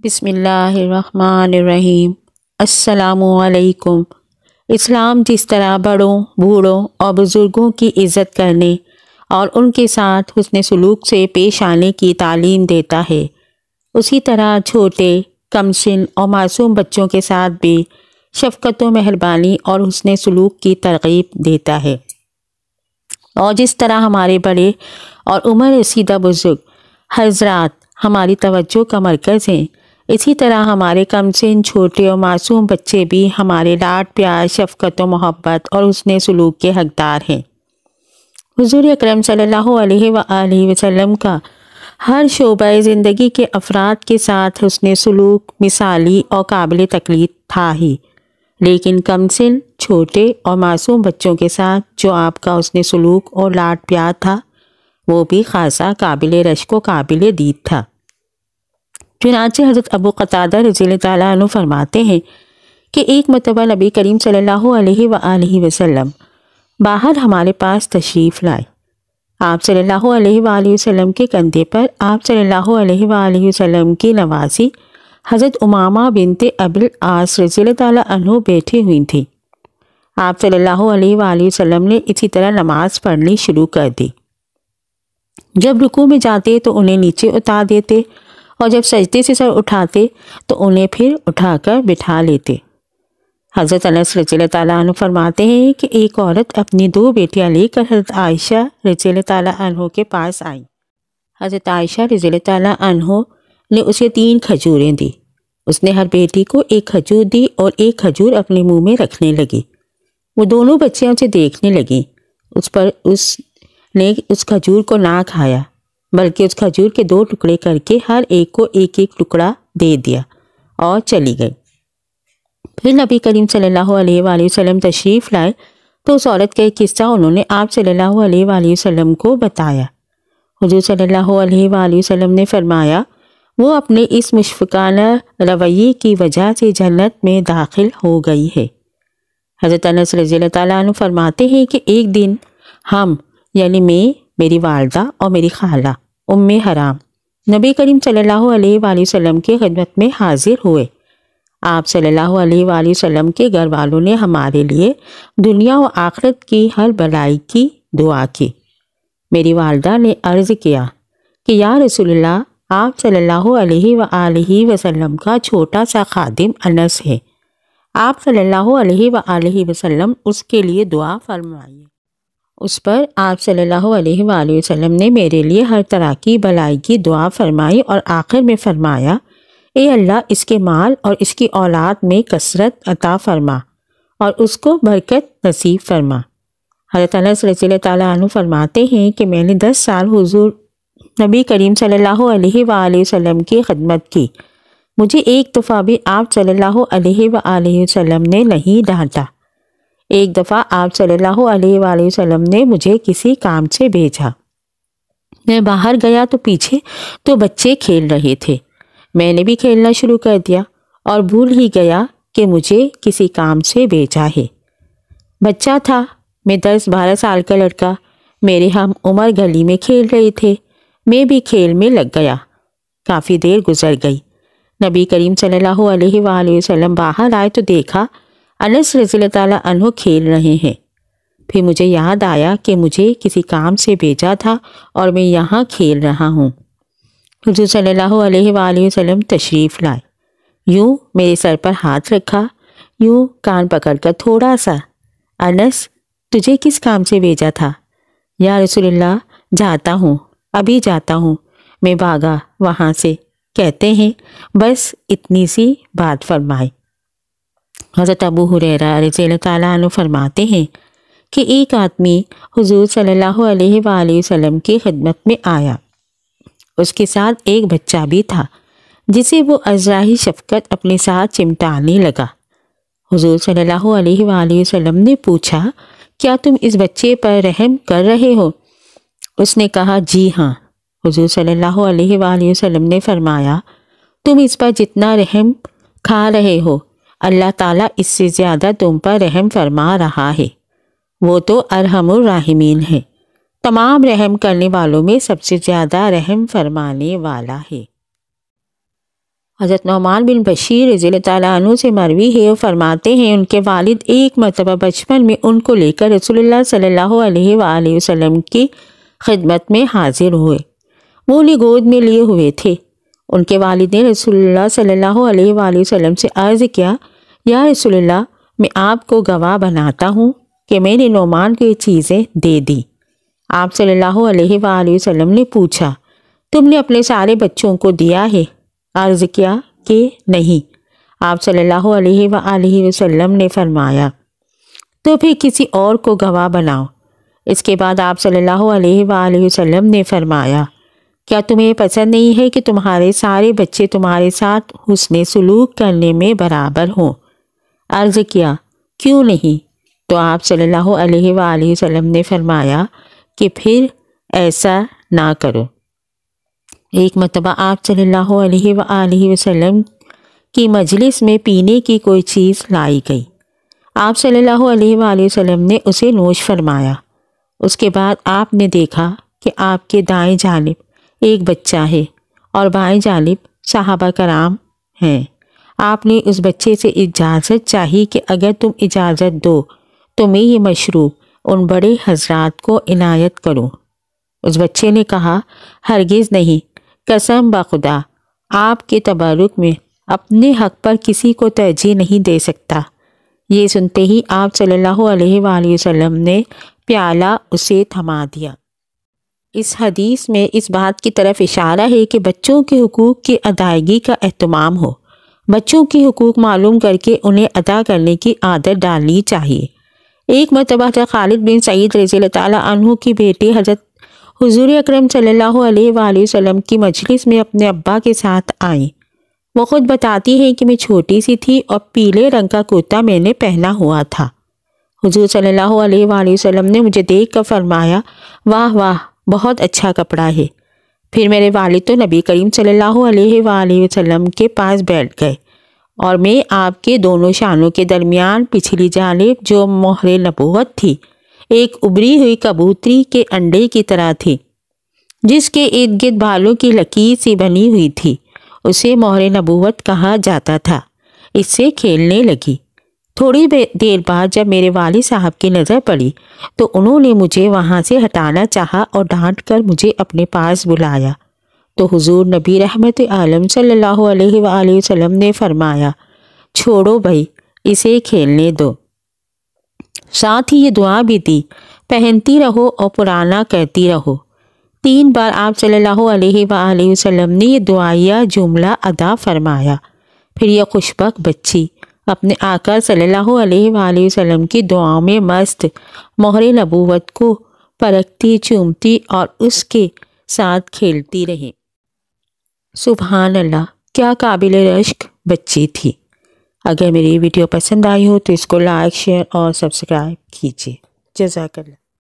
बिसमीम् इस्लाम जिस तरह बड़ों बूढ़ों और बुज़ुर्गों की इज़्ज़त करने और उनके साथ हुसन सलूक से पेश आने की तालीम देता है उसी तरह छोटे कमसिन और मासूम बच्चों के साथ भी शफकत मेहरबानी और हुसन सलूक की तरगीब देता है और जिस तरह हमारे बड़े और उम्र रसीदा बुज़ुर्ग हजरात हमारी तवज्जो का मरकज़ हैं इसी तरह हमारे कमसिन छोटे और मासूम बच्चे भी हमारे लाड प्यार शफकत व मोहब्बत और उसने सलूक के हकदार हैं हजूर अक्रम सल्लल्लाहु का हर शोबा ज़िंदगी के अफराद के साथ उसने सलूक मिसाली और काबिल तकलीफ था ही लेकिन कम सिन छोटे और मासूम बच्चों के साथ जो आपका उसने सलूक और लाड प्यार था वो भी खासा काबिल रश को काबिल दीद था चुनाचे हज़रत अबू कतादा रजील तु फरमाते हैं कि एक मरतबा नबी करीम सल्लल्लाहु बाहर हमारे पास तशरीफ़ लाए आप सल्ला अलैहि के कंधे पर आप सल्ला अलैहि की नवासी हज़रत उमामा बिनते अबिल आस रजील तु बैठी हुई थी आप सल्ला अलैहि ने इसी तरह नमाज़ पढ़नी शुरू कर दी जब रुकू में जाते तो उन्हें नीचे उतार देते और जब सजदे से सर उठाते तो उन्हें फिर उठाकर बिठा लेते हज़रत अनस रजील तन फरमाते हैं कि एक औरत अपनी दो बेटियां लेकर हज़रत आयशा रजील तनों के पास आई हज़रत आयशा रजील तनों ने उसे तीन खजूरें दी उसने हर बेटी को एक खजूर दी और एक खजूर अपने मुंह में रखने लगी वो दोनों बच्चियाँ उसे देखने लगी उस पर उसने उस खजूर को ना खाया बल्कि उस खजूर के दो टुकड़े करके हर एक को एक एक टुकड़ा दे दिया और चली गई फिर नबी करीम सल्लल्लाहु अलैहि वसल्लम तशरीफ़ लाए तो उस औरत का एक किस्सा उन्होंने आप सल्लल्लाहु अलैहि वसल्लम को बताया हजूर सल्लल्लाहु अलैहि वसल्लम ने फरमाया वो अपने इस मुशफ़ाना रवैये की वजह से जन्नत में दाखिल हो गई है हज़रत अनस रजील तु फरमाते हैं कि एक दिन हम यानी मैं मेरी वालदा और मेरी खाला उम्म हराम नबी करीम सल्लल्लाहु अलैहि की खिदमत में हाजिर हुए आप सल्लल्लाहु अलैहि के घर वालों ने हमारे लिए दुनिया व आखरत की हर भलाई की दुआ की मेरी वालदा ने अर्ज़ किया कि या रसोल्ला आप सल्लल्लाहु अलैहि अलैहि वसल्लम का छोटा सा खादिम अनस है आप सल्लल्लाहु अलैहि वसल्लम उसके लिए दुआ फरमाइए उस पर आप सल्लल्लाहु अलैहि वसल्लम ने मेरे लिए हर तरह की भलाई की दुआ फरमाई और आखिर में फरमाया ए अल्लाह इसके माल और इसकी औलाद में कसरत अता फरमा और उसको बरकत नसीब फरमा हजरत अनस तु फरमाते हैं कि मैंने दस साल हुजूर नबी करीम सल्लल्लाहु अलैहि वसल्लम की खदमत की मुझे एक दफ़ा भी आप सल्लल्लाहु अलैहि वसल्लम ने नहीं डांटा एक दफ़ा आप सल्लल्लाहु अलैहि वसल्लम ने मुझे किसी काम से भेजा मैं बाहर गया तो पीछे तो बच्चे खेल रहे थे मैंने भी खेलना शुरू कर दिया और भूल ही गया कि मुझे किसी काम से भेजा है बच्चा था मैं दस बारह साल का लड़का मेरे हम उमर गली में खेल रहे थे मैं भी खेल में लग गया काफ़ी देर गुजर गई नबी करीम सल्लल्लाहु अलैहि वसल्लम बाहर आए तो देखा अनस रजील तु खेल रहे हैं फिर मुझे याद आया कि मुझे किसी काम से भेजा था और मैं यहाँ खेल रहा हूँ हजू सल्ला वसम तशरीफ़ लाए यूँ मेरे सर पर हाथ रखा यूँ कान पकड़कर थोड़ा सा अनस तुझे किस काम से भेजा था या रसोल्ला जाता हूँ अभी जाता हूँ मैं भागा वहाँ से कहते हैं बस इतनी सी बात फरमाई हज़रत अबू हुररा रजील तु फरमाते हैं कि एक आदमी हुजूर सल्लल्लाहु अलैहि वसल्लम की खिदमत में आया उसके साथ एक बच्चा भी था जिसे वो अजराही शफकत अपने साथ चिमटाने लगा हुजूर सल्लल्लाहु अलैहि वसल्लम ने पूछा क्या तुम इस बच्चे पर रहम कर रहे हो उसने कहा जी हाँ हुजूर सल्लल्लाहु अलैहि वसल्लम ने फरमाया तुम इस पर जितना रहम खा रहे हो अल्लाह ताला इससे ज़्यादा तुम पर रहम फरमा रहा है वो तो अरहमुर्राहिमीन है तमाम रहम करने वालों में सबसे ज़्यादा रहम फरमाने वाला है हज़रत नौमान बिन बशीर ज़िले तु से मरवी है और फरमाते हैं उनके वालिद एक मरतबा बचपन में उनको लेकर रसोल्ला सल्ला वसम की खिदमत में हाजिर हुए वो उन्हें गोद में लिए हुए थे उनके वालिद ने रसोल्ला सल्ला वसम से अर्ज़ किया या रसुल्ला मैं आपको गवाह बनाता हूँ कि मैंने नोमान को ये चीज़ें दे दी आप सल्लल्लाहु अलैहि वसल्लम ने पूछा तुमने अपने सारे बच्चों को दिया है अर्ज़ किया कि नहीं आप सल्लल्लाहु अलैहि वसल्लम ने फरमाया तो फिर किसी और को गवाह बनाओ इसके बाद आप सल्लल्लाहु अलैहि वसल्लम ने फरमाया क्या तुम्हें पसंद नहीं है कि तुम्हारे सारे बच्चे तुम्हारे साथ हुसन सलूक करने में बराबर हों अर्ज़ किया क्यों नहीं तो आप सल्लल्लाहु अलैहि वसल्लम ने फरमाया कि फिर ऐसा ना करो एक मरतबा आप सल्लल्लाहु अलैहि वसल्लम की मजलिस में पीने की कोई चीज़ लाई गई आप सल्लल्लाहु अलैहि वसल्लम ने उसे नोश फरमाया उसके बाद आपने देखा कि आपके दाएं जानब एक बच्चा है और बाएं जानब साहबा कराम हैं आपने उस बच्चे से इजाज़त चाही कि अगर तुम इजाज़त दो तो मैं ये मशरूब उन बड़े हजरात को इनायत करूँ उस बच्चे ने कहा हरगिज़ नहीं कसम बाखुदा आपके तबारुक में अपने हक पर किसी को तरजीह नहीं दे सकता ये सुनते ही आप सल्लल्लाहु अलैहि वसल्लम ने प्याला उसे थमा दिया इस हदीस में इस बात की तरफ इशारा है कि बच्चों के हकूक़ की अदायगी का अहतमाम हो बच्चों के हकूक़ मालूम करके उन्हें अदा करने की आदत डालनी चाहिए एक मरतबा था खालिद बिन सईद रजी तु की बेटी हजरत हजूर अक्रम सल्लल्लाहु की मजलिस में अपने अब्बा के साथ आई वो खुद बताती हैं कि मैं छोटी सी थी और पीले रंग का कुर्ता मैंने पहना हुआ था हजूर सल्ला अलैहि ने मुझे देख कर फरमाया वाह वाह बहुत अच्छा कपड़ा है फिर मेरे वाले तो नबी करीम सल्हसम के पास बैठ गए और मैं आपके दोनों शानों के दरमियान पिछली जानब जो मोहर नबूत थी एक उबरी हुई कबूतरी के अंडे की तरह थी जिसके इर्द गिर्द बालों की लकीर सी बनी हुई थी उसे मोहर नबूत कहा जाता था इससे खेलने लगी थोड़ी देर बाद जब मेरे वाले साहब की नज़र पड़ी तो उन्होंने मुझे वहाँ से हटाना चाहा और डांट कर मुझे अपने पास बुलाया तो हुजूर नबी रहमत आलम सल्लल्लाहु अलैहि वसल्लम ने फरमाया छोड़ो भाई इसे खेलने दो साथ ही ये दुआ भी दी पहनती रहो और पुराना करती रहो तीन बार आप सल्लल्लाहु अलैहि वसल्लम ने ये दुआया जुमला अदा फरमाया फिर यह खुशबक बच्ची अपने आका सल्लल्लाहु अलैहि वसल्लम की दुआ में मस्त मोहर नबूवत को परखती चूमती और उसके साथ खेलती रही सुबहान अल्लाह क्या काबिल रश्क बच्ची थी अगर मेरी वीडियो पसंद आई हो तो इसको लाइक शेयर और सब्सक्राइब कीजिए जजाकल्ला